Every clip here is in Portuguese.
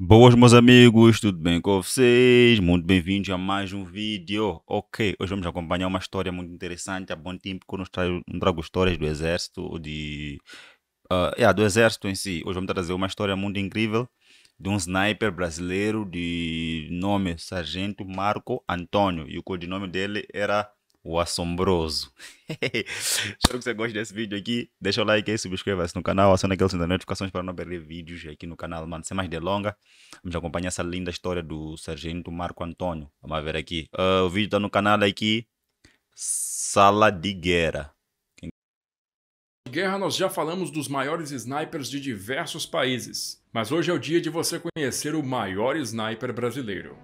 Boas meus amigos, tudo bem com vocês? Muito bem-vindos a mais um vídeo. Ok, hoje vamos acompanhar uma história muito interessante. Há bom tempo que eu não trago, histórias do exército ou de... Uh, yeah, é, do exército em si. Hoje vamos trazer uma história muito incrível de um sniper brasileiro de nome Sargento Marco Antônio. E o codinome dele era o assombroso. Espero que você goste desse vídeo aqui. Deixa o like aí, subscreva-se no canal, aciona aquele sininho de notificações para não perder vídeos aqui no canal, mano. Sem mais delongas, vamos acompanhar essa linda história do Sargento Marco Antônio. Vamos ver aqui. Uh, o vídeo está no canal aqui, Sala de Guerra. Quem... Guerra, nós já falamos dos maiores snipers de diversos países, mas hoje é o dia de você conhecer o maior sniper brasileiro.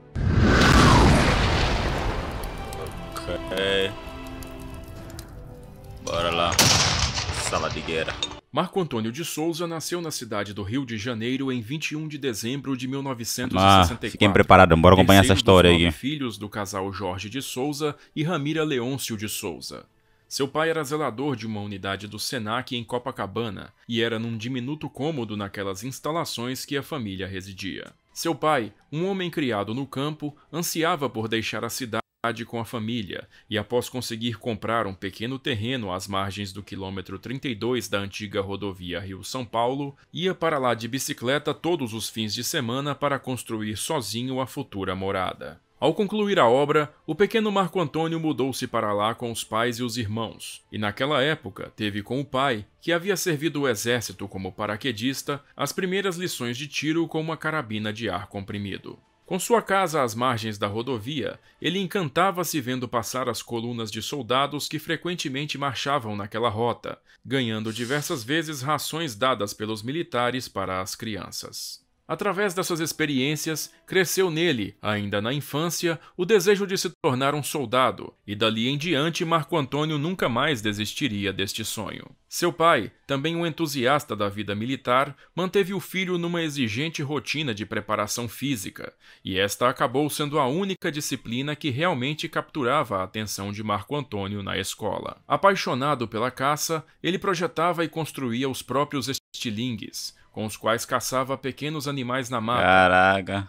É. Bora lá. Sala de guerra. Marco Antônio de Souza nasceu na cidade do Rio de Janeiro em 21 de dezembro de 1964. Ah, fiquem preparados, bora acompanhar essa história aí. filhos do casal Jorge de Souza e Ramira Leôncio de Souza. Seu pai era zelador de uma unidade do Senac em Copacabana e era num diminuto cômodo naquelas instalações que a família residia. Seu pai, um homem criado no campo, ansiava por deixar a cidade com a família e, após conseguir comprar um pequeno terreno às margens do quilômetro 32 da antiga rodovia Rio-São Paulo, ia para lá de bicicleta todos os fins de semana para construir sozinho a futura morada. Ao concluir a obra, o pequeno Marco Antônio mudou-se para lá com os pais e os irmãos, e naquela época teve com o pai, que havia servido o exército como paraquedista, as primeiras lições de tiro com uma carabina de ar comprimido. Com sua casa às margens da rodovia, ele encantava-se vendo passar as colunas de soldados que frequentemente marchavam naquela rota, ganhando diversas vezes rações dadas pelos militares para as crianças. Através dessas experiências, cresceu nele, ainda na infância, o desejo de se tornar um soldado, e dali em diante Marco Antônio nunca mais desistiria deste sonho. Seu pai, também um entusiasta da vida militar, manteve o filho numa exigente rotina de preparação física, e esta acabou sendo a única disciplina que realmente capturava a atenção de Marco Antônio na escola. Apaixonado pela caça, ele projetava e construía os próprios estilingues, com os quais caçava pequenos animais na mata. Caraca.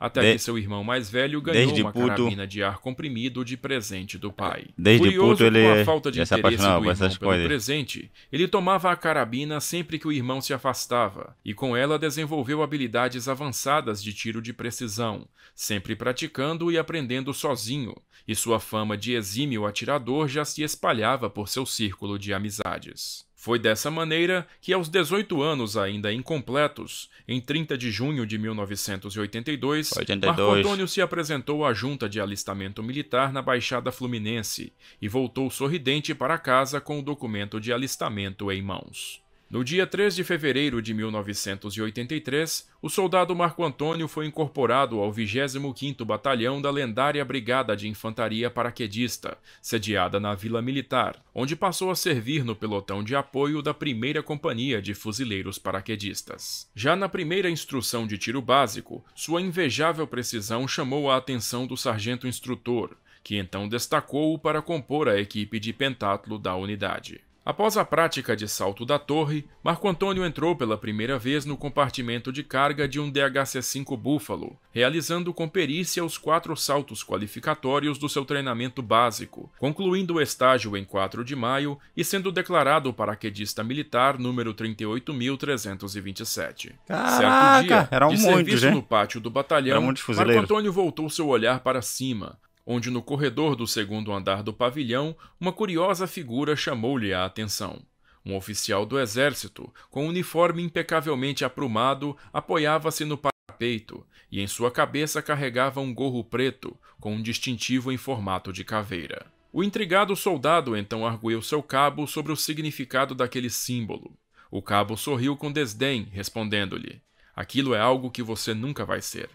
Até de... que seu irmão mais velho ganhou Desde uma puto... carabina de ar comprimido de presente do pai. Desde Curioso puto ele com a falta de interesse do irmão essas pelo coisas. presente, ele tomava a carabina sempre que o irmão se afastava, e com ela desenvolveu habilidades avançadas de tiro de precisão, sempre praticando e aprendendo sozinho, e sua fama de exímio atirador já se espalhava por seu círculo de amizades. Foi dessa maneira que, aos 18 anos ainda incompletos, em 30 de junho de 1982, 82. Marco Antônio se apresentou à junta de alistamento militar na Baixada Fluminense e voltou sorridente para casa com o documento de alistamento em mãos. No dia 3 de fevereiro de 1983, o soldado Marco Antônio foi incorporado ao 25º Batalhão da lendária Brigada de Infantaria Paraquedista, sediada na Vila Militar, onde passou a servir no pelotão de apoio da 1 Companhia de Fuzileiros Paraquedistas. Já na primeira instrução de tiro básico, sua invejável precisão chamou a atenção do sargento instrutor, que então destacou-o para compor a equipe de pentátulo da unidade. Após a prática de salto da torre, Marco Antônio entrou pela primeira vez no compartimento de carga de um DHC-5 Buffalo, realizando com perícia os quatro saltos qualificatórios do seu treinamento básico, concluindo o estágio em 4 de maio e sendo declarado paraquedista militar número 38.327. Caraca, certo dia, era um de monte, serviço né? no pátio do batalhão, um Marco Antônio voltou seu olhar para cima, onde no corredor do segundo andar do pavilhão, uma curiosa figura chamou-lhe a atenção. Um oficial do exército, com um uniforme impecavelmente aprumado, apoiava-se no parapeito e em sua cabeça carregava um gorro preto com um distintivo em formato de caveira. O intrigado soldado então arguiu seu cabo sobre o significado daquele símbolo. O cabo sorriu com desdém, respondendo-lhe: Aquilo é algo que você nunca vai ser.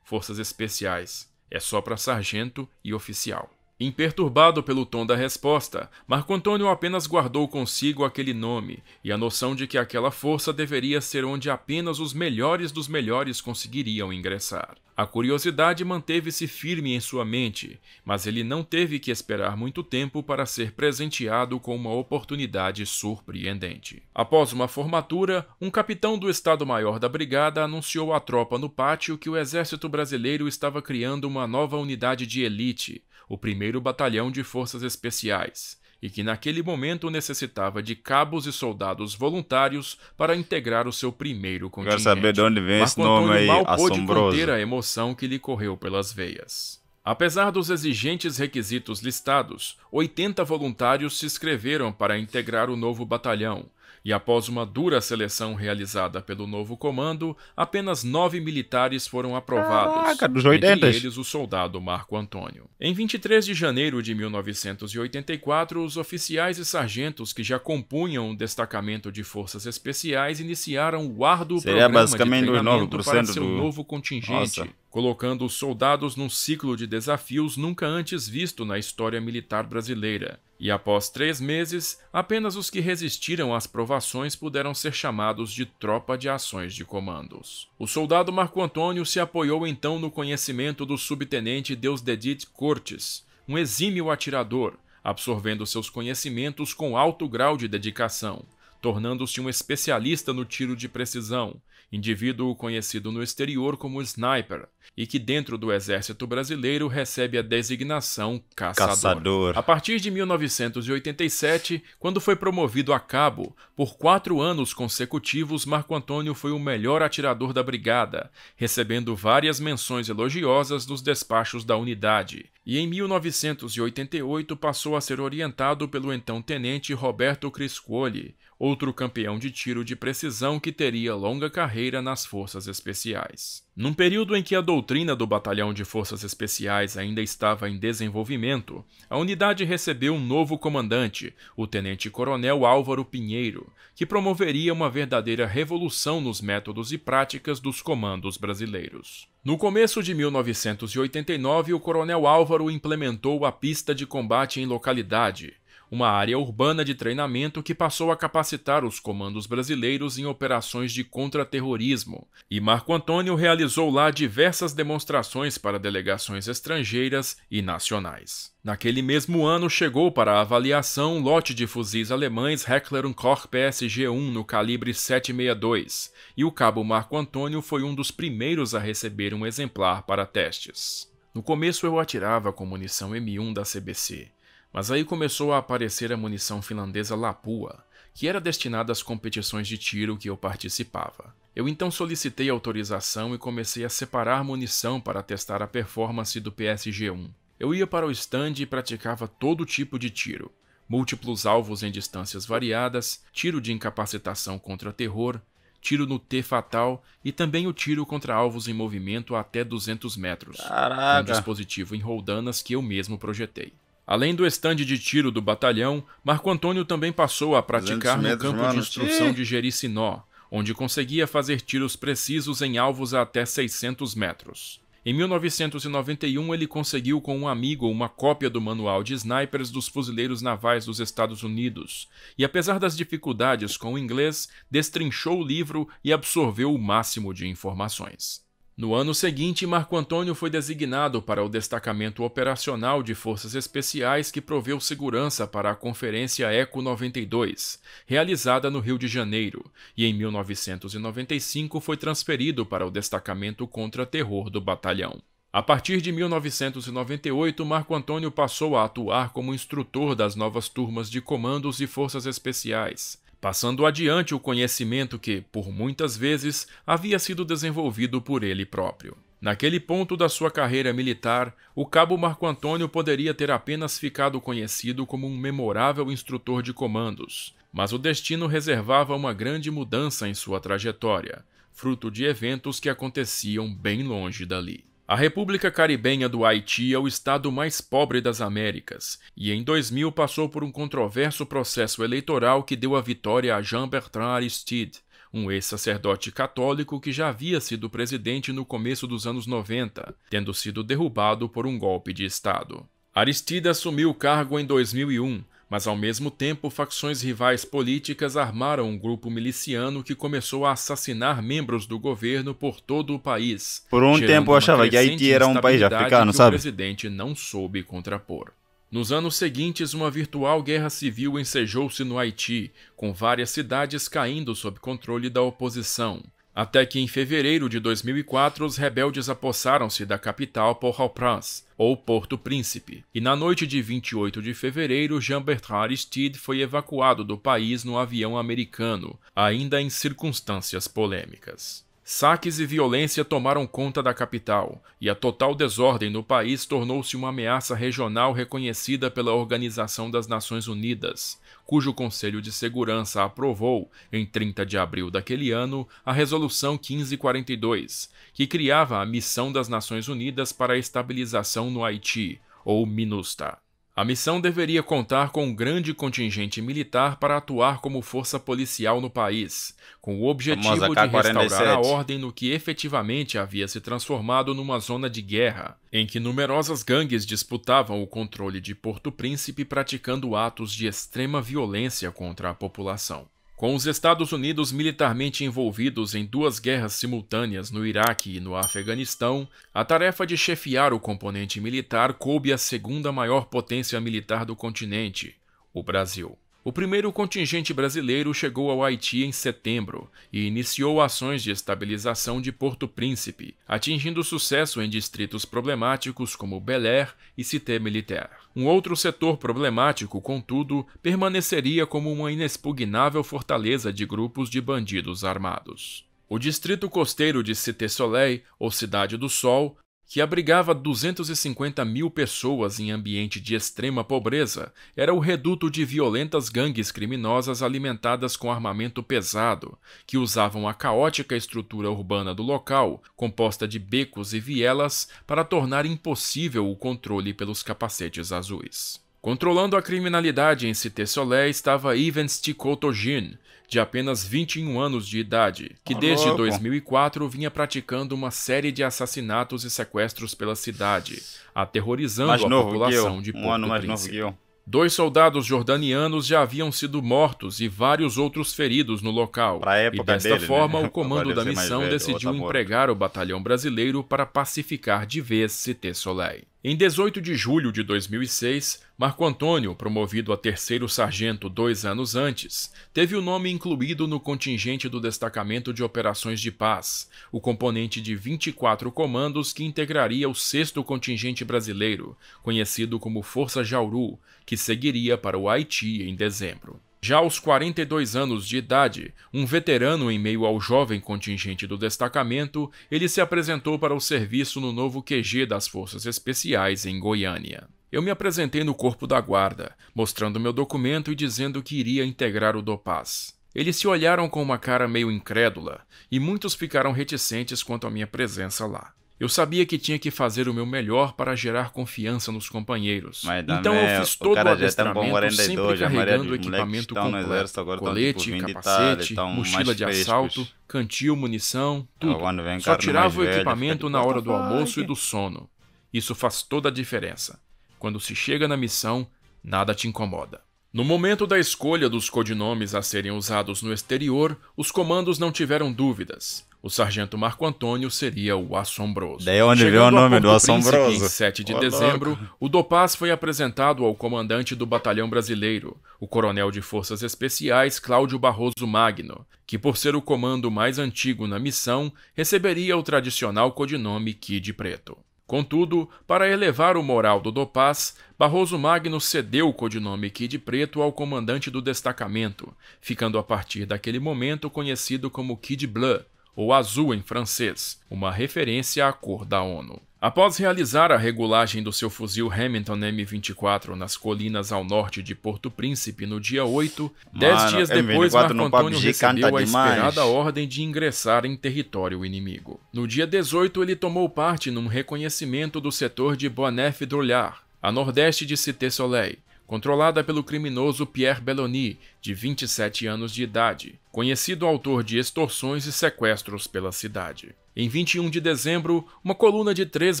Forças especiais. É só para sargento e oficial. Imperturbado pelo tom da resposta, Marco Antônio apenas guardou consigo aquele nome e a noção de que aquela força deveria ser onde apenas os melhores dos melhores conseguiriam ingressar. A curiosidade manteve-se firme em sua mente, mas ele não teve que esperar muito tempo para ser presenteado com uma oportunidade surpreendente. Após uma formatura, um capitão do Estado-Maior da Brigada anunciou à tropa no pátio que o Exército Brasileiro estava criando uma nova unidade de elite, o 1 Batalhão de Forças Especiais, e que naquele momento necessitava de cabos e soldados voluntários para integrar o seu primeiro contingente. Quero saber de onde vem Marco esse nome Antônio aí, mal assombroso. pôde conter a emoção que lhe correu pelas veias. Apesar dos exigentes requisitos listados, 80 voluntários se inscreveram para integrar o novo batalhão, e após uma dura seleção realizada pelo novo comando, apenas nove militares foram aprovados, Caraca, dos entre eles o soldado Marco Antônio. Em 23 de janeiro de 1984, os oficiais e sargentos que já compunham o destacamento de forças especiais iniciaram o árduo Seria programa basicamente de treinamento para seu do... novo contingente, Nossa. colocando os soldados num ciclo de desafios nunca antes visto na história militar brasileira e após três meses, apenas os que resistiram às provações puderam ser chamados de tropa de ações de comandos. O soldado Marco Antônio se apoiou então no conhecimento do subtenente Deusdedit Cortes, um exímio atirador, absorvendo seus conhecimentos com alto grau de dedicação tornando-se um especialista no tiro de precisão, indivíduo conhecido no exterior como sniper, e que dentro do exército brasileiro recebe a designação caçador. caçador. A partir de 1987, quando foi promovido a cabo, por quatro anos consecutivos Marco Antônio foi o melhor atirador da brigada, recebendo várias menções elogiosas dos despachos da unidade. E em 1988 passou a ser orientado pelo então tenente Roberto Criscoli outro campeão de tiro de precisão que teria longa carreira nas forças especiais. Num período em que a doutrina do Batalhão de Forças Especiais ainda estava em desenvolvimento, a unidade recebeu um novo comandante, o tenente-coronel Álvaro Pinheiro, que promoveria uma verdadeira revolução nos métodos e práticas dos comandos brasileiros. No começo de 1989, o coronel Álvaro implementou a pista de combate em localidade, uma área urbana de treinamento que passou a capacitar os comandos brasileiros em operações de contra-terrorismo. E Marco Antônio realizou lá diversas demonstrações para delegações estrangeiras e nacionais. Naquele mesmo ano, chegou para avaliação um lote de fuzis alemães Heckler Koch PSG-1 no calibre 7.62, e o cabo Marco Antônio foi um dos primeiros a receber um exemplar para testes. No começo eu atirava com munição M1 da CBC, mas aí começou a aparecer a munição finlandesa Lapua, que era destinada às competições de tiro que eu participava. Eu então solicitei autorização e comecei a separar munição para testar a performance do PSG-1. Eu ia para o stand e praticava todo tipo de tiro, múltiplos alvos em distâncias variadas, tiro de incapacitação contra terror, tiro no T fatal e também o tiro contra alvos em movimento até 200 metros, Caraca. um dispositivo em roldanas que eu mesmo projetei. Além do estande de tiro do batalhão, Marco Antônio também passou a praticar no campo de instrução de Jericinó, onde conseguia fazer tiros precisos em alvos a até 600 metros. Em 1991, ele conseguiu com um amigo uma cópia do manual de snipers dos fuzileiros navais dos Estados Unidos, e apesar das dificuldades com o inglês, destrinchou o livro e absorveu o máximo de informações. No ano seguinte, Marco Antônio foi designado para o Destacamento Operacional de Forças Especiais que proveu segurança para a Conferência ECO 92, realizada no Rio de Janeiro, e em 1995 foi transferido para o Destacamento Contra Terror do Batalhão. A partir de 1998, Marco Antônio passou a atuar como instrutor das novas turmas de comandos e forças especiais, passando adiante o conhecimento que, por muitas vezes, havia sido desenvolvido por ele próprio. Naquele ponto da sua carreira militar, o cabo Marco Antônio poderia ter apenas ficado conhecido como um memorável instrutor de comandos, mas o destino reservava uma grande mudança em sua trajetória, fruto de eventos que aconteciam bem longe dali. A República Caribenha do Haiti é o estado mais pobre das Américas e em 2000 passou por um controverso processo eleitoral que deu a vitória a Jean-Bertrand Aristide, um ex-sacerdote católico que já havia sido presidente no começo dos anos 90, tendo sido derrubado por um golpe de Estado. Aristide assumiu o cargo em 2001, mas ao mesmo tempo, facções rivais políticas armaram um grupo miliciano que começou a assassinar membros do governo por todo o país. Por um tempo eu achava que Haiti era um país africano, sabe? O presidente não soube contrapor. Nos anos seguintes, uma virtual guerra civil ensejou-se no Haiti, com várias cidades caindo sob controle da oposição. Até que em fevereiro de 2004, os rebeldes apossaram-se da capital Port-au-Prince, ou Porto Príncipe, e na noite de 28 de fevereiro, Jean-Bertrand Aristide foi evacuado do país no avião americano, ainda em circunstâncias polêmicas. Saques e violência tomaram conta da capital, e a total desordem no país tornou-se uma ameaça regional reconhecida pela Organização das Nações Unidas, cujo Conselho de Segurança aprovou, em 30 de abril daquele ano, a Resolução 1542, que criava a Missão das Nações Unidas para a Estabilização no Haiti, ou MINUSTA. A missão deveria contar com um grande contingente militar para atuar como força policial no país, com o objetivo de restaurar a ordem no que efetivamente havia se transformado numa zona de guerra, em que numerosas gangues disputavam o controle de Porto Príncipe praticando atos de extrema violência contra a população. Com os Estados Unidos militarmente envolvidos em duas guerras simultâneas no Iraque e no Afeganistão, a tarefa de chefiar o componente militar coube à segunda maior potência militar do continente, o Brasil. O primeiro contingente brasileiro chegou ao Haiti em setembro e iniciou ações de estabilização de Porto Príncipe, atingindo sucesso em distritos problemáticos como Bel Air e Cité Militaire. Um outro setor problemático, contudo, permaneceria como uma inexpugnável fortaleza de grupos de bandidos armados. O distrito costeiro de Cité Soleil, ou Cidade do Sol, que abrigava 250 mil pessoas em ambiente de extrema pobreza, era o reduto de violentas gangues criminosas alimentadas com armamento pesado, que usavam a caótica estrutura urbana do local, composta de becos e vielas, para tornar impossível o controle pelos capacetes azuis. Controlando a criminalidade em Cité Solé estava Ivens Tikotogin, de apenas 21 anos de idade, que desde 2004 vinha praticando uma série de assassinatos e sequestros pela cidade, aterrorizando mais a população de Porto um Príncipe. Dois soldados jordanianos já haviam sido mortos e vários outros feridos no local. e desta dele, né? forma, né? o comando da missão velho, decidiu empregar o batalhão brasileiro para pacificar de vez Cité Soleil. Em 18 de julho de 2006, Marco Antônio, promovido a terceiro sargento dois anos antes, teve o nome incluído no contingente do Destacamento de Operações de Paz, o componente de 24 comandos que integraria o sexto contingente brasileiro, conhecido como Força Jauru, que seguiria para o Haiti em dezembro. Já aos 42 anos de idade, um veterano em meio ao jovem contingente do destacamento, ele se apresentou para o serviço no novo QG das Forças Especiais em Goiânia. Eu me apresentei no corpo da guarda, mostrando meu documento e dizendo que iria integrar o DOPAS. Eles se olharam com uma cara meio incrédula, e muitos ficaram reticentes quanto à minha presença lá. Eu sabia que tinha que fazer o meu melhor para gerar confiança nos companheiros. então eu é, fiz todo o, é o adestramento 42, sempre carregando o equipamento completo. Exército, colete, tipo capacete, tal, mochila de frescos. assalto, cantil, munição, ah, tudo. Só tirava o equipamento velho, na hora do almoço e do sono. Isso faz toda a diferença. Quando se chega na missão, nada te incomoda. No momento da escolha dos codinomes a serem usados no exterior, os comandos não tiveram dúvidas. O sargento Marco Antônio seria o Assombroso. Daí é onde veio o nome do Assombroso. Príncipe, em 7 de dezembro, o Dopaz foi apresentado ao comandante do Batalhão Brasileiro, o coronel de Forças Especiais Cláudio Barroso Magno, que por ser o comando mais antigo na missão, receberia o tradicional codinome Kid Preto. Contudo, para elevar o moral do Dopaz, Barroso Magno cedeu o codinome Kid Preto ao comandante do destacamento, ficando a partir daquele momento conhecido como Kid Bleu, ou azul em francês, uma referência à cor da ONU. Após realizar a regulagem do seu fuzil Hamilton M24 nas colinas ao norte de Porto Príncipe no dia 8, Mano, dez dias depois M24 Marco Antônio recebeu a esperada ordem de ingressar em território inimigo. No dia 18, ele tomou parte num reconhecimento do setor de Boinef d'Olhar, a nordeste de Cité Soleil, controlada pelo criminoso Pierre Belloni, de 27 anos de idade, conhecido autor de extorsões e sequestros pela cidade. Em 21 de dezembro, uma coluna de três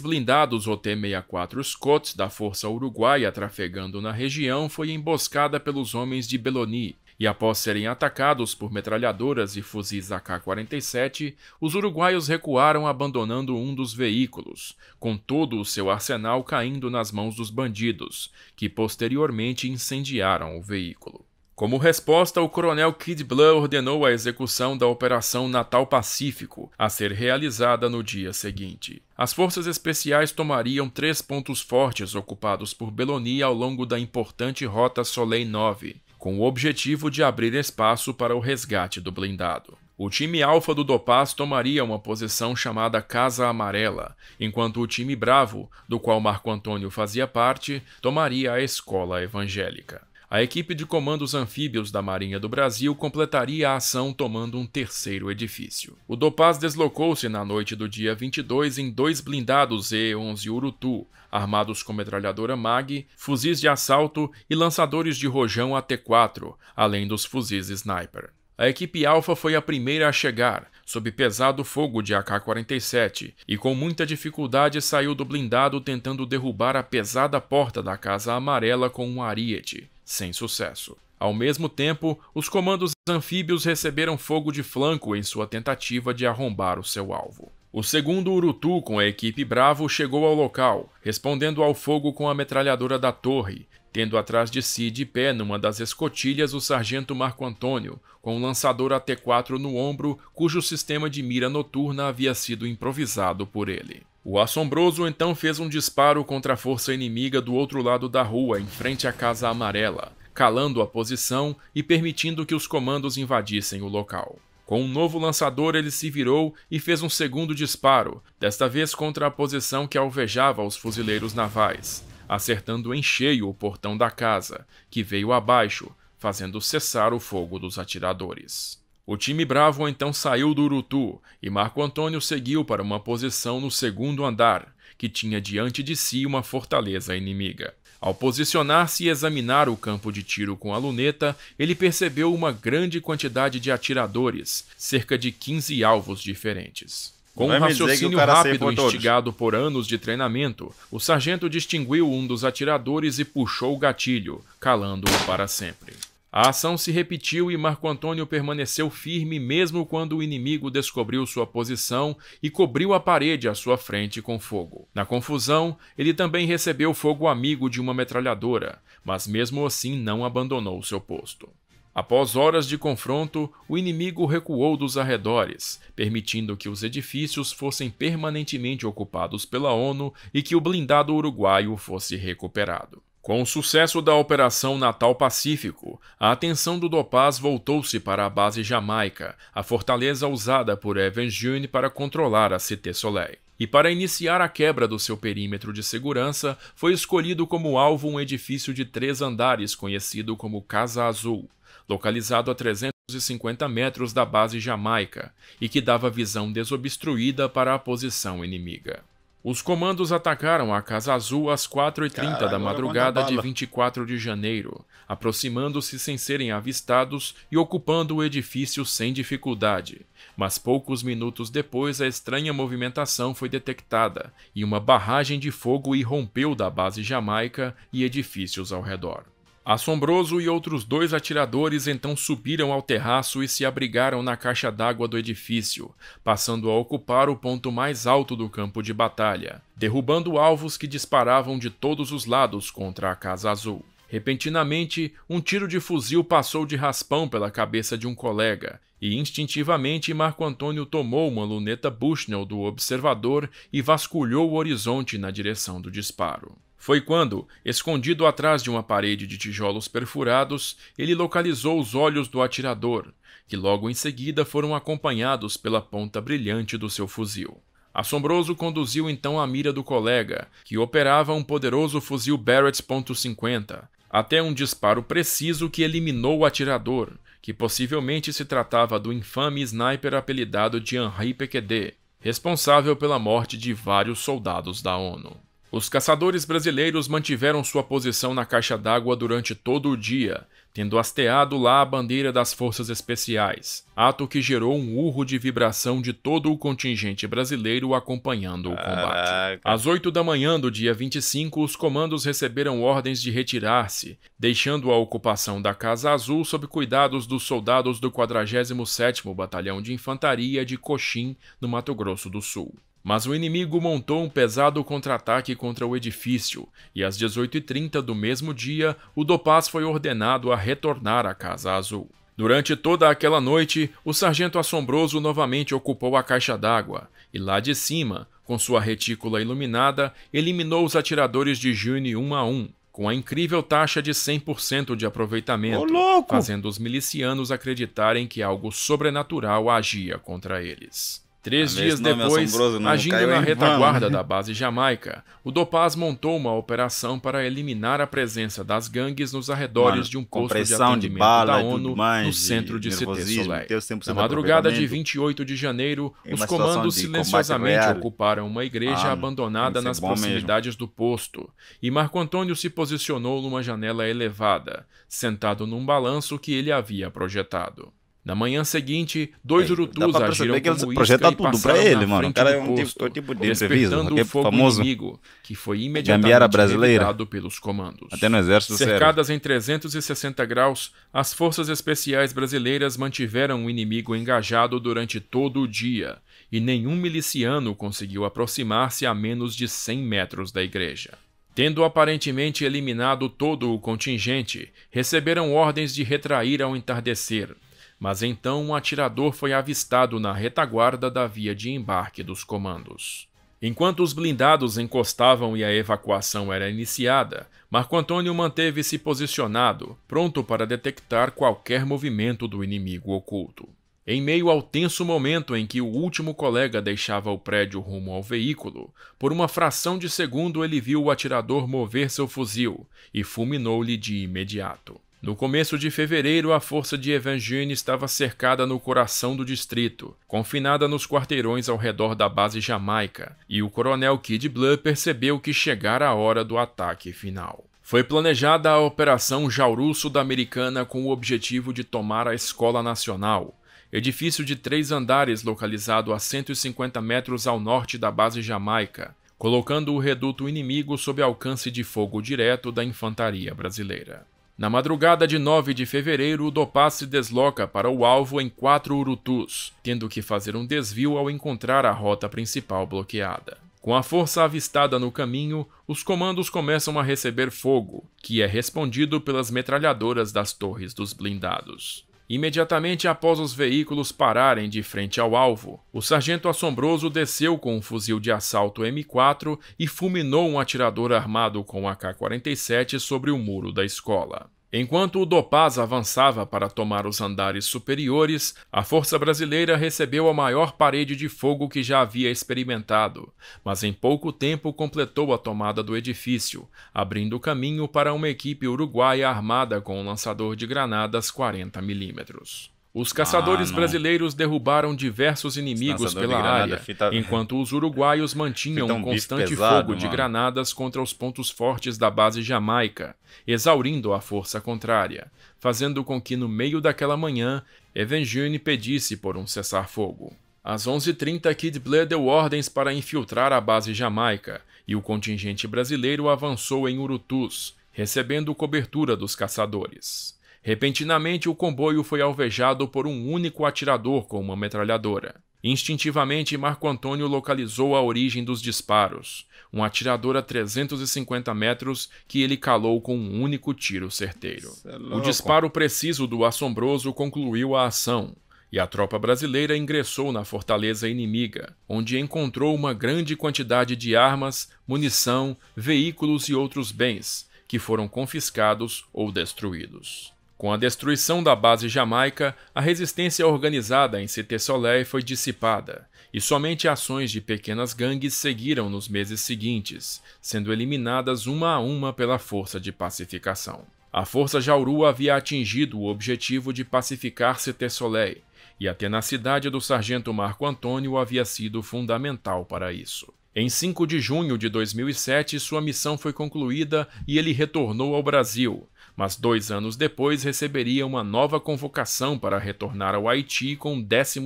blindados OT-64 Scott da Força Uruguaia trafegando na região foi emboscada pelos homens de Belloni, e após serem atacados por metralhadoras e fuzis AK-47, os uruguaios recuaram abandonando um dos veículos, com todo o seu arsenal caindo nas mãos dos bandidos, que posteriormente incendiaram o veículo. Como resposta, o coronel Kid Blair ordenou a execução da Operação Natal Pacífico, a ser realizada no dia seguinte. As forças especiais tomariam três pontos fortes ocupados por Beloni ao longo da importante rota Soleil 9, com o objetivo de abrir espaço para o resgate do blindado. O time alfa do Dopaz tomaria uma posição chamada Casa Amarela, enquanto o time bravo, do qual Marco Antônio fazia parte, tomaria a Escola Evangélica. A equipe de comandos anfíbios da Marinha do Brasil completaria a ação tomando um terceiro edifício. O Dopaz deslocou-se na noite do dia 22 em dois blindados E-11 Urutu, armados com metralhadora MAG, fuzis de assalto e lançadores de rojão AT-4, além dos fuzis Sniper. A equipe Alfa foi a primeira a chegar, sob pesado fogo de AK-47, e com muita dificuldade saiu do blindado tentando derrubar a pesada porta da Casa Amarela com um ariete sem sucesso. Ao mesmo tempo, os comandos anfíbios receberam fogo de flanco em sua tentativa de arrombar o seu alvo. O segundo Urutu com a equipe Bravo chegou ao local, respondendo ao fogo com a metralhadora da torre, tendo atrás de si de pé numa das escotilhas o sargento Marco Antônio, com um lançador AT-4 no ombro, cujo sistema de mira noturna havia sido improvisado por ele. O assombroso então fez um disparo contra a força inimiga do outro lado da rua, em frente à Casa Amarela, calando a posição e permitindo que os comandos invadissem o local. Com um novo lançador, ele se virou e fez um segundo disparo, desta vez contra a posição que alvejava os fuzileiros navais, acertando em cheio o portão da casa, que veio abaixo, fazendo cessar o fogo dos atiradores. O time Bravo então saiu do Urutu e Marco Antônio seguiu para uma posição no segundo andar, que tinha diante de si uma fortaleza inimiga. Ao posicionar-se e examinar o campo de tiro com a luneta, ele percebeu uma grande quantidade de atiradores, cerca de 15 alvos diferentes. Com um raciocínio rápido instigado por anos de treinamento, o sargento distinguiu um dos atiradores e puxou o gatilho, calando-o para sempre. A ação se repetiu e Marco Antônio permaneceu firme mesmo quando o inimigo descobriu sua posição e cobriu a parede à sua frente com fogo. Na confusão, ele também recebeu fogo amigo de uma metralhadora, mas mesmo assim não abandonou seu posto. Após horas de confronto, o inimigo recuou dos arredores, permitindo que os edifícios fossem permanentemente ocupados pela ONU e que o blindado uruguaio fosse recuperado. Com o sucesso da Operação Natal Pacífico, a atenção do Dopaz voltou-se para a base Jamaica, a fortaleza usada por Evans June para controlar a CT Soleil. E para iniciar a quebra do seu perímetro de segurança, foi escolhido como alvo um edifício de três andares conhecido como Casa Azul, localizado a 350 metros da base Jamaica, e que dava visão desobstruída para a posição inimiga. Os comandos atacaram a Casa Azul às 4h30 da madrugada de 24 de janeiro, aproximando-se sem serem avistados e ocupando o edifício sem dificuldade. Mas poucos minutos depois, a estranha movimentação foi detectada e uma barragem de fogo irrompeu da base jamaica e edifícios ao redor. Assombroso e outros dois atiradores então subiram ao terraço e se abrigaram na caixa d'água do edifício, passando a ocupar o ponto mais alto do campo de batalha, derrubando alvos que disparavam de todos os lados contra a Casa Azul. Repentinamente, um tiro de fuzil passou de raspão pela cabeça de um colega, e instintivamente Marco Antônio tomou uma luneta Bushnell do observador e vasculhou o horizonte na direção do disparo. Foi quando, escondido atrás de uma parede de tijolos perfurados, ele localizou os olhos do atirador, que logo em seguida foram acompanhados pela ponta brilhante do seu fuzil. Assombroso conduziu então a mira do colega, que operava um poderoso fuzil Barrett .50, até um disparo preciso que eliminou o atirador, que possivelmente se tratava do infame sniper apelidado de Henri Pequedet, responsável pela morte de vários soldados da ONU. Os caçadores brasileiros mantiveram sua posição na caixa d'água durante todo o dia, tendo hasteado lá a bandeira das forças especiais, ato que gerou um urro de vibração de todo o contingente brasileiro acompanhando o combate. Às 8 da manhã do dia 25, os comandos receberam ordens de retirar-se, deixando a ocupação da Casa Azul sob cuidados dos soldados do 47º Batalhão de Infantaria de Coxim, no Mato Grosso do Sul. Mas o inimigo montou um pesado contra-ataque contra o edifício, e às 18h30 do mesmo dia, o Dopaz foi ordenado a retornar à Casa Azul. Durante toda aquela noite, o sargento assombroso novamente ocupou a caixa d'água, e lá de cima, com sua retícula iluminada, eliminou os atiradores de June um a um, com a incrível taxa de 100% de aproveitamento, Ô, fazendo os milicianos acreditarem que algo sobrenatural agia contra eles. Três ah, dias é depois, agindo na retaguarda da base jamaica, o Dopaz montou uma operação para eliminar a presença das gangues nos arredores Mano, de um posto de atendimento de bala, da ONU mais, no centro de, de Cité Soleil. Na madrugada de 28 de janeiro, os comandos silenciosamente ocuparam uma igreja ah, abandonada nas proximidades mesmo. do posto e Marco Antônio se posicionou numa janela elevada, sentado num balanço que ele havia projetado. Na manhã seguinte, dois é, urutus dá agiram que como projetar tudo para ele, mano. O cara é um tipo- posto, tipo, de imprevisto, o fogo famoso inimigo, que foi imediatamente brasileira. pelos comandos. Até no exército Cercadas sério. em 360 graus, as forças especiais brasileiras mantiveram o inimigo engajado durante todo o dia, e nenhum miliciano conseguiu aproximar-se a menos de 100 metros da igreja. Tendo aparentemente eliminado todo o contingente, receberam ordens de retrair ao entardecer, mas então um atirador foi avistado na retaguarda da via de embarque dos comandos. Enquanto os blindados encostavam e a evacuação era iniciada, Marco Antônio manteve-se posicionado, pronto para detectar qualquer movimento do inimigo oculto. Em meio ao tenso momento em que o último colega deixava o prédio rumo ao veículo, por uma fração de segundo ele viu o atirador mover seu fuzil e fulminou-lhe de imediato. No começo de fevereiro, a força de Evangeline estava cercada no coração do distrito, confinada nos quarteirões ao redor da base jamaica, e o coronel Kid Blur percebeu que chegara a hora do ataque final. Foi planejada a Operação Jauru americana com o objetivo de tomar a Escola Nacional, edifício de três andares localizado a 150 metros ao norte da base jamaica, colocando o reduto inimigo sob alcance de fogo direto da infantaria brasileira. Na madrugada de 9 de fevereiro, o Dopá se desloca para o alvo em quatro urutus, tendo que fazer um desvio ao encontrar a rota principal bloqueada. Com a força avistada no caminho, os comandos começam a receber fogo, que é respondido pelas metralhadoras das torres dos blindados. Imediatamente após os veículos pararem de frente ao alvo, o sargento assombroso desceu com um fuzil de assalto M4 e fulminou um atirador armado com AK-47 sobre o muro da escola. Enquanto o Dopaz avançava para tomar os andares superiores, a força brasileira recebeu a maior parede de fogo que já havia experimentado, mas em pouco tempo completou a tomada do edifício, abrindo caminho para uma equipe uruguaia armada com um lançador de granadas 40 milímetros. Os caçadores ah, brasileiros derrubaram diversos inimigos pela granada, área, fita... enquanto os uruguaios mantinham é um constante pesado, fogo mano. de granadas contra os pontos fortes da base jamaica, exaurindo a força contrária, fazendo com que no meio daquela manhã Evangeline pedisse por um cessar-fogo. Às 11h30, Kid Blair deu ordens para infiltrar a base jamaica, e o contingente brasileiro avançou em Urutus, recebendo cobertura dos caçadores. Repentinamente, o comboio foi alvejado por um único atirador com uma metralhadora. Instintivamente, Marco Antônio localizou a origem dos disparos, um atirador a 350 metros que ele calou com um único tiro certeiro. É o disparo preciso do assombroso concluiu a ação, e a tropa brasileira ingressou na fortaleza inimiga, onde encontrou uma grande quantidade de armas, munição, veículos e outros bens, que foram confiscados ou destruídos. Com a destruição da base jamaica, a resistência organizada em Cité Soleil foi dissipada, e somente ações de pequenas gangues seguiram nos meses seguintes, sendo eliminadas uma a uma pela força de pacificação. A força Jauru havia atingido o objetivo de pacificar Cité Soleil, e a tenacidade do sargento Marco Antônio havia sido fundamental para isso. Em 5 de junho de 2007, sua missão foi concluída e ele retornou ao Brasil, mas dois anos depois receberia uma nova convocação para retornar ao Haiti com o 12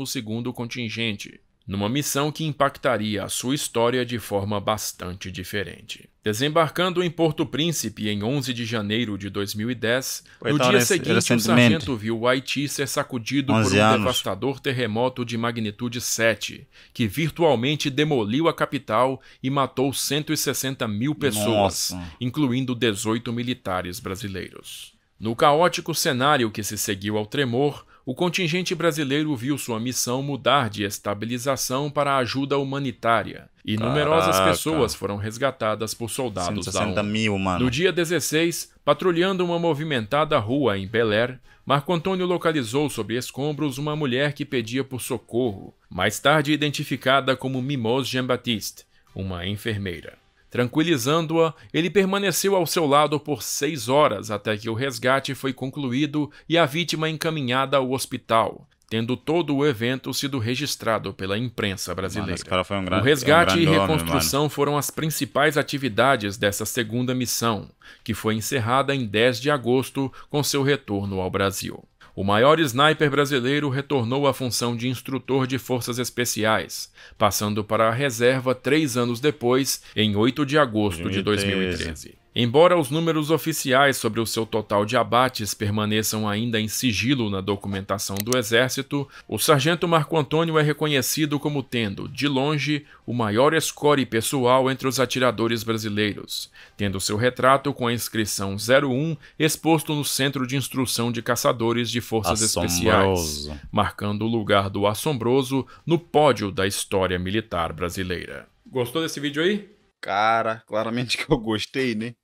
contingente numa missão que impactaria a sua história de forma bastante diferente. Desembarcando em Porto Príncipe em 11 de janeiro de 2010, no dia né? seguinte o sargento viu o Haiti ser sacudido por um anos. devastador terremoto de magnitude 7, que virtualmente demoliu a capital e matou 160 mil pessoas, Nossa. incluindo 18 militares brasileiros. No caótico cenário que se seguiu ao tremor, o contingente brasileiro viu sua missão mudar de estabilização para ajuda humanitária. E Caraca. numerosas pessoas foram resgatadas por soldados 160 da ONU. mil, mano. No dia 16, patrulhando uma movimentada rua em Bel Air, Marco Antônio localizou sobre escombros uma mulher que pedia por socorro, mais tarde identificada como Mimose Jean-Baptiste, uma enfermeira. Tranquilizando-a, ele permaneceu ao seu lado por seis horas até que o resgate foi concluído e a vítima encaminhada ao hospital, tendo todo o evento sido registrado pela imprensa brasileira. Mano, um o resgate é um e né, reconstrução homem, foram as principais atividades dessa segunda missão, que foi encerrada em 10 de agosto com seu retorno ao Brasil. O maior sniper brasileiro retornou à função de instrutor de forças especiais, passando para a reserva três anos depois, em 8 de agosto de 2013. Embora os números oficiais sobre o seu total de abates permaneçam ainda em sigilo na documentação do Exército, o sargento Marco Antônio é reconhecido como tendo, de longe, o maior score pessoal entre os atiradores brasileiros, tendo seu retrato com a inscrição 01 exposto no Centro de Instrução de Caçadores de Forças Assombroso. Especiais, marcando o lugar do assombroso no pódio da história militar brasileira. Gostou desse vídeo aí? Cara, claramente que eu gostei, né?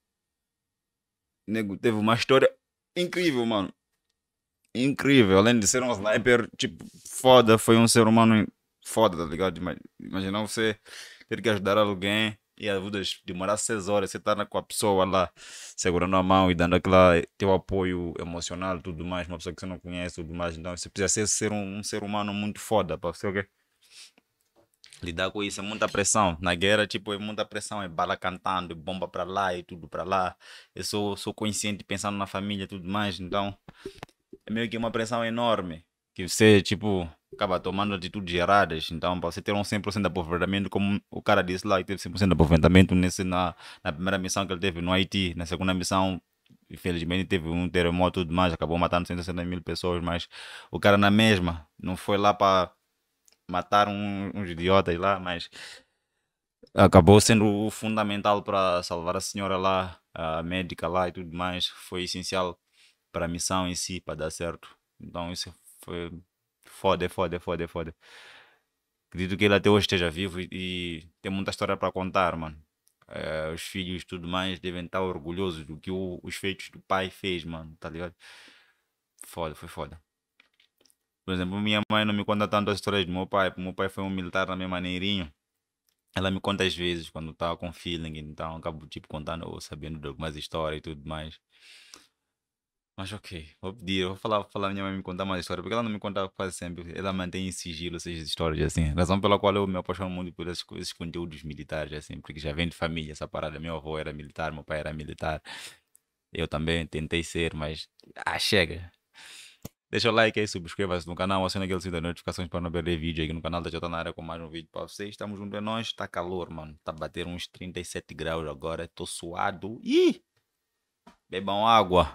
nego teve uma história incrível, mano. Incrível. Além de ser um sniper, tipo, foda, foi um ser humano foda, tá ligado? Imaginar você ter que ajudar alguém e às vezes demorar seis horas, você estar tá com a pessoa lá, segurando a mão e dando aquele teu apoio emocional, tudo mais, uma pessoa que você não conhece, tudo mais. Então, você precisa ser, ser um, um ser humano muito foda para você o Okay? lidar com isso é muita pressão. Na guerra, tipo, é muita pressão, é bala cantando, é bomba para lá e é tudo para lá. Eu sou, sou consciente pensando na família e tudo mais, então é meio que uma pressão enorme que você, tipo, acaba tomando atitudes erradas. Então, para você ter um 100% de aproveitamento, como o cara disse lá, que teve 100% de aproveitamento nesse, na, na primeira missão que ele teve no Haiti, na segunda missão infelizmente teve um terremoto e tudo mais, acabou matando 160 mil pessoas, mas o cara na mesma não foi lá para mataram uns idiotas lá, mas acabou sendo fundamental para salvar a senhora lá, a médica lá e tudo mais. Foi essencial para a missão em si, para dar certo. Então isso foi foda, é foda, é foda, é foda. Acredito que ele até hoje esteja vivo e, e tem muita história para contar, mano. É, os filhos e tudo mais devem estar orgulhosos do que o, os feitos do pai fez, mano, tá ligado? Foda, foi foda. Por exemplo, minha mãe não me conta tanto as histórias do meu pai, porque meu pai foi um militar na minha maneirinho. Ela me conta às vezes, quando estava com feeling, então acabo tipo contando ou sabendo de algumas histórias e tudo mais. Mas ok, vou pedir, vou falar, vou falar minha mãe me contar mais histórias, porque ela não me conta quase sempre, ela mantém em sigilo essas histórias assim. Razão pela qual eu me apaixono muito por esses, esses conteúdos militares assim, porque já vem de família essa parada. Meu avô era militar, meu pai era militar. Eu também tentei ser, mas ah, chega, Deixa o like aí, subscreva-se no canal, aciona aquele sininho das notificações para não perder vídeo aqui no canal da tá? Jota tá na área com mais um vídeo para vocês. Estamos junto é nós, está calor, mano. Está a bater uns 37 graus agora, estou suado. Ih! Bebam água.